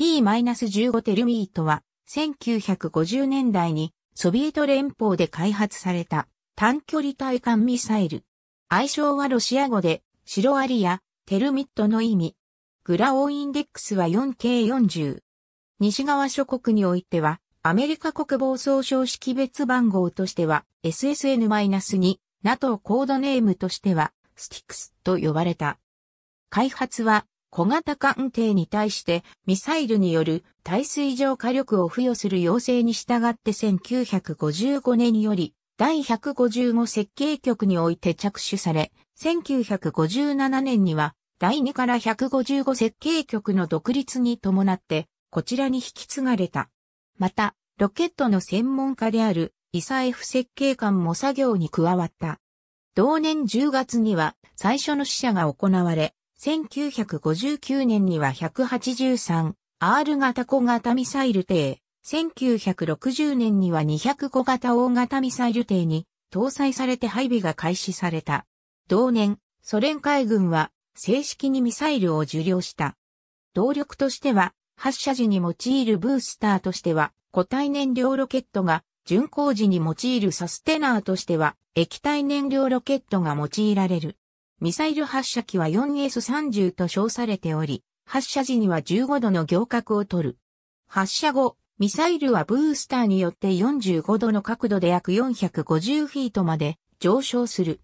P-15 テルミートは1950年代にソビエト連邦で開発された短距離対艦ミサイル。愛称はロシア語でシロアリやテルミットの意味。グラオーインデックスは 4K40。西側諸国においてはアメリカ国防総省識別番号としては SSN-2、NATO コードネームとしてはスティックスと呼ばれた。開発は小型艦艇に対してミサイルによる耐水上火力を付与する要請に従って1955年より第155設計局において着手され、1957年には第2から155設計局の独立に伴ってこちらに引き継がれた。また、ロケットの専門家であるイサエフ設計官も作業に加わった。同年10月には最初の試写が行われ、1959年には 183R 型小型ミサイル艇、1960年には205型大型ミサイル艇に搭載されて配備が開始された。同年、ソ連海軍は正式にミサイルを受領した。動力としては、発射時に用いるブースターとしては、固体燃料ロケットが、巡航時に用いるサステナーとしては、液体燃料ロケットが用いられる。ミサイル発射機は 4S30 と称されており、発射時には15度の行角を取る。発射後、ミサイルはブースターによって45度の角度で約450フィートまで上昇する。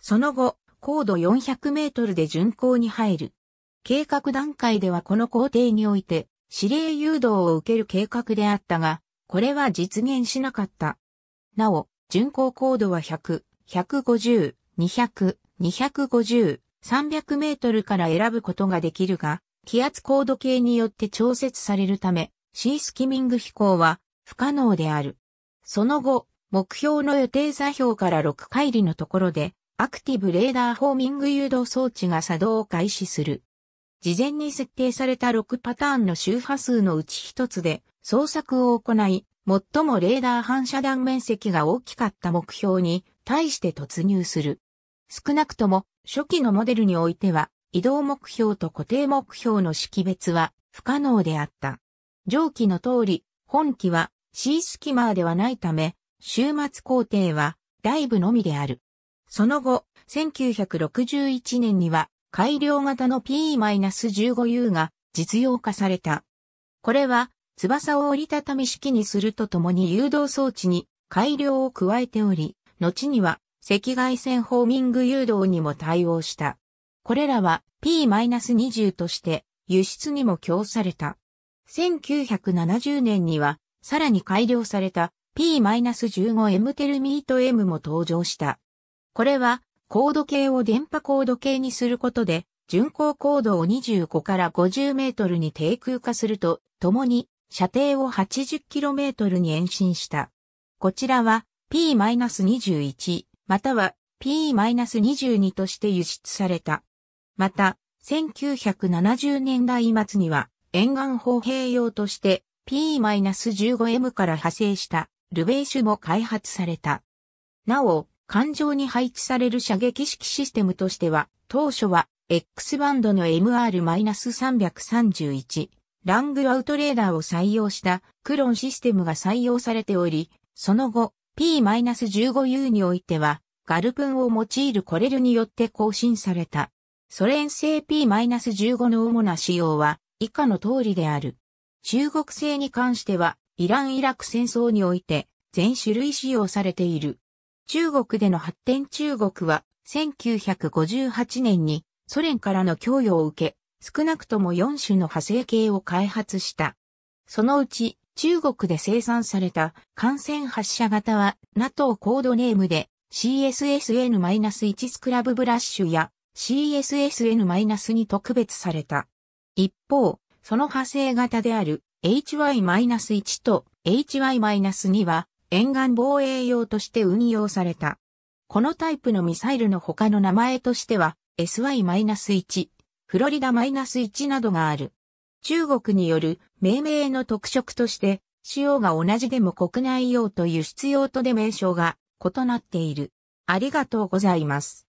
その後、高度400メートルで巡航に入る。計画段階ではこの工程において指令誘導を受ける計画であったが、これは実現しなかった。なお、巡航高度は100、150、200、250、300メートルから選ぶことができるが、気圧高度計によって調節されるため、シースキミング飛行は不可能である。その後、目標の予定座標から6回りのところで、アクティブレーダーフォーミング誘導装置が作動を開始する。事前に設定された6パターンの周波数のうち1つで捜索を行い、最もレーダー反射断面積が大きかった目標に対して突入する。少なくとも初期のモデルにおいては移動目標と固定目標の識別は不可能であった。上記の通り、本機は C スキマーではないため、終末工程はダイブのみである。その後、1961年には改良型の P-15U が実用化された。これは翼を折りたたみ式にするとともに誘導装置に改良を加えており、後には赤外線ホーミング誘導にも対応した。これらは P-20 として輸出にも供された。1970年にはさらに改良された P-15M テルミート M も登場した。これは高度計を電波高度計にすることで巡航高度を25から50メートルに低空化すると、共に射程を 80km に延伸した。こちらは P-21 または P-22 として輸出された。また、1970年代末には沿岸砲兵用として P-15M から派生したルベイュも開発された。なお、艦上に配置される射撃式システムとしては、当初は X バンドの MR-331 ラングアウトレーダーを採用したクロンシステムが採用されており、その後、P-15U においては、ガルプンを用いるコレルによって更新された。ソ連製 P-15 の主な仕様は以下の通りである。中国製に関しては、イラン・イラク戦争において全種類使用されている。中国での発展中国は、1958年にソ連からの供与を受け、少なくとも4種の派生系を開発した。そのうち中国で生産された感染発射型は NATO コードネームで CSSN-1 スクラブブラッシュや CSSN-2 に特別された。一方、その派生型である HY-1 と HY-2 は沿岸防衛用として運用された。このタイプのミサイルの他の名前としては SY-1、フロリダ -1 などがある。中国による命名の特色として、仕様が同じでも国内用と輸出用とで名称が異なっている。ありがとうございます。